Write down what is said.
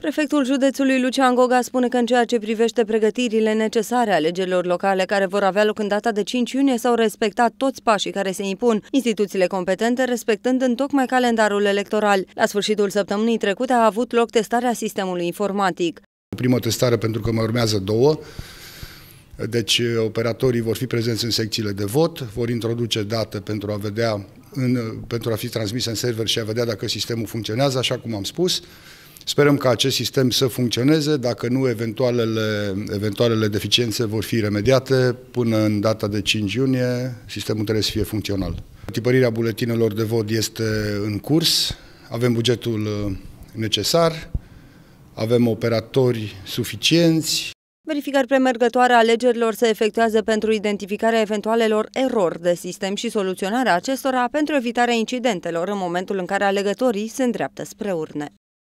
Prefectul județului Lucian Goga spune că în ceea ce privește pregătirile necesare alegerilor locale care vor avea loc în data de 5 iunie s-au respectat toți pașii care se impun, instituțiile competente respectând în tocmai calendarul electoral. La sfârșitul săptămânii trecute a avut loc testarea sistemului informatic. Prima testare pentru că mai urmează două, deci eh, operatorii vor fi prezenți în secțiile de vot, vor introduce date pentru a vedea, în, pentru a fi transmise în server și a vedea dacă sistemul funcționează, așa cum am spus, Sperăm ca acest sistem să funcționeze, dacă nu, eventualele, eventualele deficiențe vor fi remediate până în data de 5 iunie, sistemul trebuie să fie funcțional. Tipărirea buletinelor de vot este în curs, avem bugetul uh, necesar, avem operatori suficienți, Verificări premergătoare a alegerilor se efectuează pentru identificarea eventualelor erori de sistem și soluționarea acestora pentru evitarea incidentelor în momentul în care alegătorii se îndreaptă spre urne.